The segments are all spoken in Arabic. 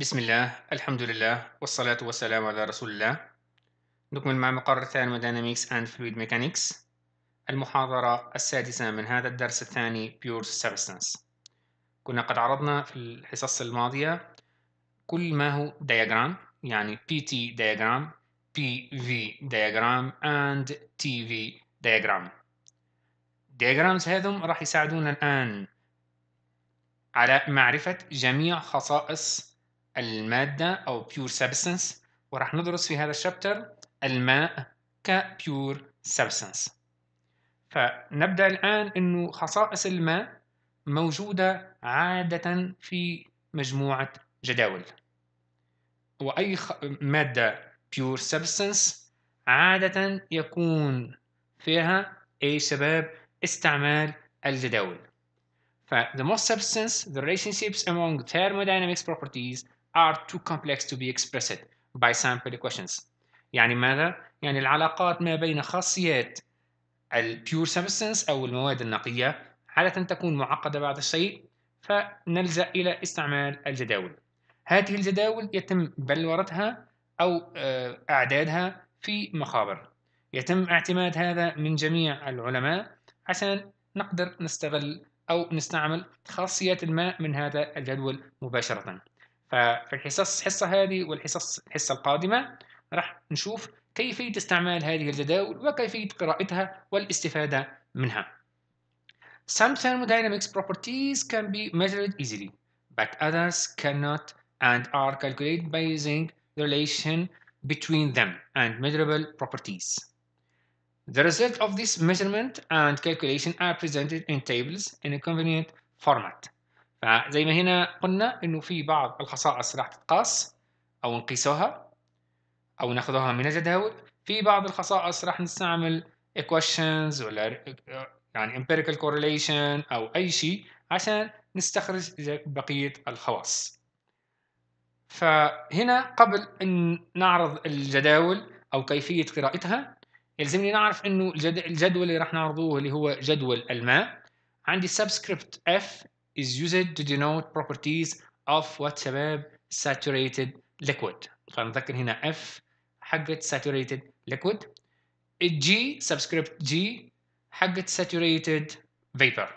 بسم الله الحمد لله والصلاة والسلام على رسول الله نكمل مع مقرر Thermodynamics and Fluid Mechanics المحاضرة السادسة من هذا الدرس الثاني Pure Substance كنا قد عرضنا في الحصص الماضية كل ما هو diagram يعني PT diagram PV diagram and TV diagram diagrams هذم راح يساعدونا الآن على معرفة جميع خصائص المادة أو pure substance وراح ندرس في هذا الشابتر الماء ك pure substance فنبدأ الآن أنه خصائص الماء موجودة عادة في مجموعة جداول وأي مادة pure substance عادة يكون فيها أي شباب استعمال الجداول ف the most substance the relationships among thermodynamics properties are too complex to be expressed by sample equations يعني ماذا؟ يعني العلاقات ما بين خاصيات البيور substance أو المواد النقية عادة تكون معقدة بعض الشيء فنلجأ إلى استعمال الجداول هذه الجداول يتم بلورتها أو آه، أعدادها في مخابر يتم اعتماد هذا من جميع العلماء عشان نقدر نستغل أو نستعمل خاصيات الماء من هذا الجدول مباشرة ففي الحصص الحصة هذه والحصص الحصة القادمة راح نشوف كيفية استعمال هذه الجداول وكيفية قراءتها والاستفادة منها. Some thermodynamics properties can be measured easily, but others cannot and are calculated by using the relation between them and measurable properties. The result of this measurement and calculation are presented in tables in a convenient format. فزي ما هنا قلنا انه في بعض الخصائص راح تتقاس او نقيسوها او ناخذوها من الجداول في بعض الخصائص راح نستعمل equations ولا يعني empirical correlation او اي شيء عشان نستخرج بقيه الخواص فهنا قبل ان نعرض الجداول او كيفيه قراءتها يلزمني نعرف انه الجدول اللي راح نعرضوه اللي هو جدول الماء عندي سبسكريبت اف is used to denote properties of what's شباب saturated liquid خلينا نذكر هنا F حقت saturated liquid G subscript G حقت saturated vapor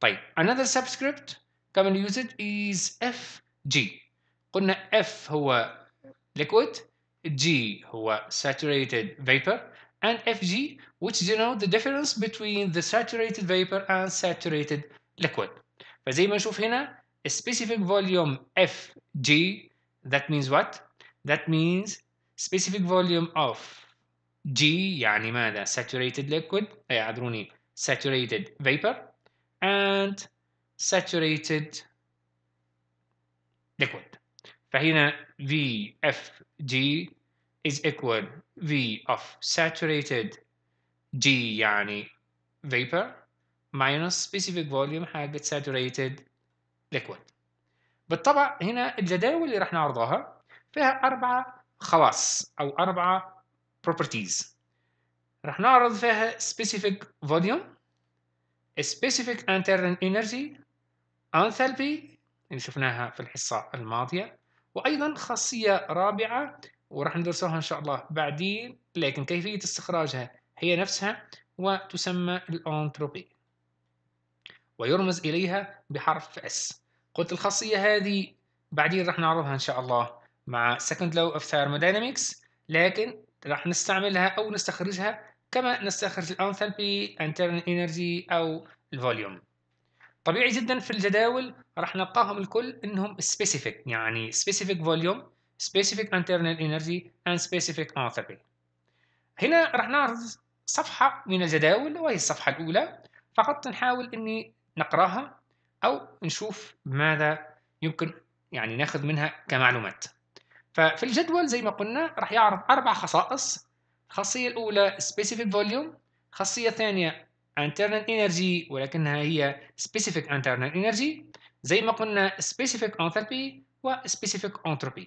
طيب another subscript commonly used is FG قلنا F هو liquid G هو saturated vapor and Fg, which denote the difference between the saturated vapor and saturated liquid. فزي ما نشوف هنا specific volume Fg that means what? That means specific volume of G يعني ماذا؟ saturated liquid أي eh, عذروني saturated vapor and saturated liquid فهنا VFG is equal V of saturated G يعني vapor minus specific volume حقة saturated liquid بالطبع هنا الجداول اللي راح نعرضها فيها أربعة خواص أو أربعة properties راح نعرض فيها specific volume specific internal energy enthalpy اللي شفناها في الحصة الماضية وأيضا خاصية رابعة وراح ندرسها ان شاء الله بعدين لكن كيفيه استخراجها هي نفسها وتسمى الانتروبي ويرمز اليها بحرف اس قلت الخاصيه هذه بعدين راح نعرضها ان شاء الله مع second law of thermodynamics لكن راح نستعملها او نستخرجها كما نستخرج الانثالبي internal energy او الفوليوم طبيعي جدا في الجداول راح نلقاهم الكل انهم specific يعني specific volume specific internal energy and specific enthalpy هنا راح نعرض صفحة من الجداول وهي الصفحة الأولى فقط نحاول أني نقراها أو نشوف ماذا يمكن يعني ناخذ منها كمعلومات ففي الجدول زي ما قلنا راح يعرض أربع خصائص الخاصية الأولى specific volume خاصية ثانية internal energy ولكنها هي specific internal energy زي ما قلنا specific enthalpy و specific entropy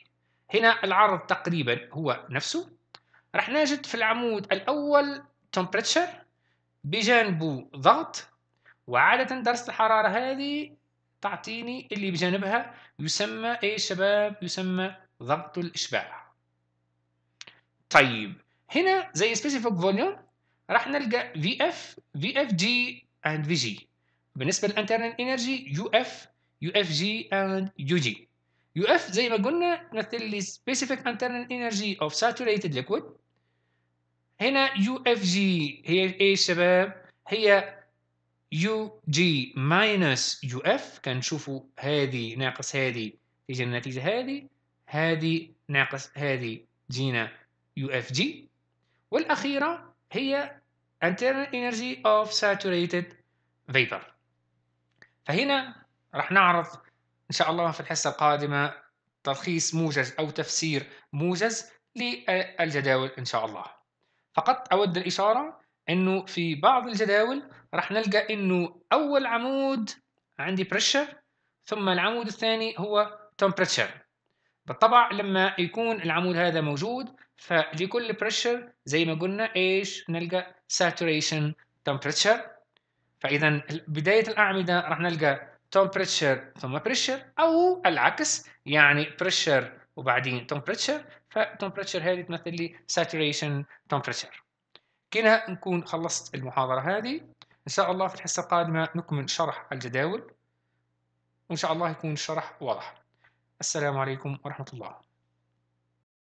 هنا العرض تقريبا هو نفسه راح نجد في العمود الأول temperature بجانبه ضغط وعادة درجة الحرارة هذه تعطيني اللي بجانبها يسمى ايه شباب يسمى ضغط الإشباع طيب هنا زي specific volume راح نلقى VF VFG and VG بالنسبة للانترنال انرجي UF UFG and UG يو اف زي ما قلنا مثل لي سبيسيفيك انترنال انرجي اوف ساتوريتد ليكويد هنا يو اف جي هي ايه شباب هي يو جي ماينس يو اف كنشوفوا هذه ناقص هذه تيجي النتيجه هذه هذه ناقص هذه جينا يو اف جي والاخيره هي internal energy of saturated vapor فهنا راح نعرض إن شاء الله في الحصة القادمة تلخيص موجز أو تفسير موجز للجداول إن شاء الله فقط أود الإشارة أنه في بعض الجداول راح نلقى أنه أول عمود عندي بريشر ثم العمود الثاني هو temperature بالطبع لما يكون العمود هذا موجود فلكل بريشر زي ما قلنا ايش نلقى saturation temperature فاذا بدايه الاعمده راح نلقى temperature ثم pressure او العكس يعني pressure وبعدين temperature فتمبريتشر هذه تمثل لي saturation temperature كنا نكون خلصت المحاضرة هذه إن شاء الله في الحصة القادمة نكمل شرح الجداول وإن شاء الله يكون الشرح واضح السلام عليكم ورحمة الله